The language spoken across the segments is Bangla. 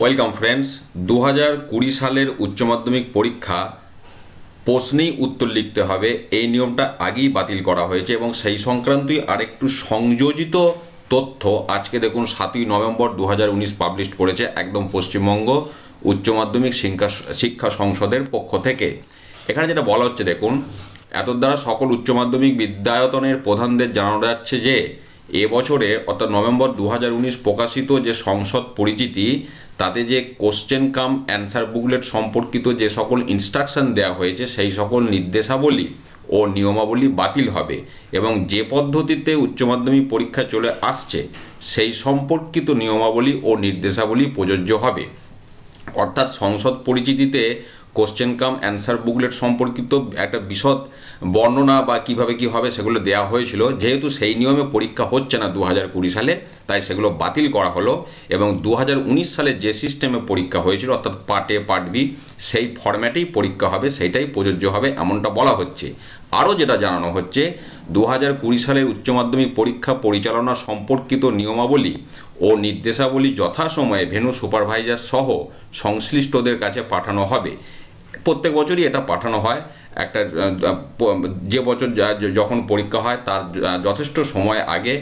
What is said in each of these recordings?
ওয়েলকাম ফ্রেন্ডস দু হাজার কুড়ি সালের উচ্চ মাধ্যমিক পরীক্ষা প্রশ্নেই উত্তর লিখতে হবে এই নিয়মটা আগেই বাতিল করা হয়েছে এবং সেই সংক্রান্তই আরেকটু সংযোজিত তথ্য আজকে দেখুন সাতই নভেম্বর দু পাবলিশ করেছে একদম পশ্চিমবঙ্গ উচ্চ মাধ্যমিক শিক্ষা শিক্ষা সংসদের পক্ষ থেকে এখানে যেটা বলা হচ্ছে দেখুন এত দ্বারা সকল উচ্চ মাধ্যমিক বিদ্যায়তনের প্রধানদের জানানো যাচ্ছে যে এ বছরে অর্থাৎ নভেম্বর দু প্রকাশিত যে সংসদ পরিচিতি তাতে যে কোশ্চেন কাম অ্যান্সার বুকলেট সম্পর্কিত যে সকল ইনস্ট্রাকশন দেওয়া হয়েছে সেই সকল নির্দেশাবলী ও নিয়মাবলী বাতিল হবে এবং যে পদ্ধতিতে উচ্চ মাধ্যমিক পরীক্ষা চলে আসছে সেই সম্পর্কিত নিয়মাবলী ও নির্দেশাবলী প্রযোজ্য হবে অর্থাৎ সংসদ পরিচিতিতে কোশ্চেন কাম অ্যান্সার বুকলেট সম্পর্কিত একটা বিশদ বর্ণনা বা কিভাবে কি হবে সেগুলো দেয়া হয়েছিল যেহেতু সেই নিয়মে পরীক্ষা হচ্ছে না দু হাজার কুড়ি সালে তাই সেগুলো বাতিল করা হলো এবং দু সালে যে সিস্টেমে পরীক্ষা হয়েছিল অর্থাৎ পার্টে পার্ট বি সেই ফর্ম্যাটেই পরীক্ষা হবে সেটাই প্রযোজ্য হবে এমনটা বলা হচ্ছে আরও যেটা জানানো হচ্ছে দু হাজার কুড়ি সালের উচ্চ মাধ্যমিক পরীক্ষা পরিচালনা সম্পর্কিত নিয়মাবলী ও নির্দেশাবলী যথাসময়ে ভেনু সুপারভাইজার সহ সংশ্লিষ্টদের কাছে পাঠানো হবে প্রত্যেক বছরই এটা পাঠানো হয় একটা যে বছর যখন পরীক্ষা হয় তার যথেষ্ট সময় আগে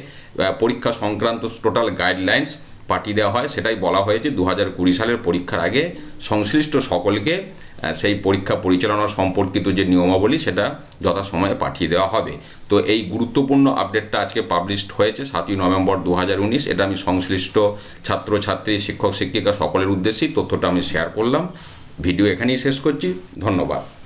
পরীক্ষা সংক্রান্ত টোটাল গাইডলাইন্স পাঠিয়ে দেওয়া হয় সেটাই বলা হয়েছে দু হাজার কুড়ি সালের পরীক্ষার আগে সংশ্লিষ্ট সকলকে সেই পরীক্ষা পরিচালনা সম্পর্কিত যে নিয়মাবলী সেটা যথাসময়ে পাঠিয়ে দেওয়া হবে তো এই গুরুত্বপূর্ণ আপডেটটা আজকে পাবলিশড হয়েছে সাতই নভেম্বর দু এটা আমি সংশ্লিষ্ট ছাত্রছাত্রী শিক্ষক শিক্ষিকা সকলের উদ্দেশ্যেই তথ্যটা আমি শেয়ার করলাম ভিডিও এখানেই শেষ করছি ধন্যবাদ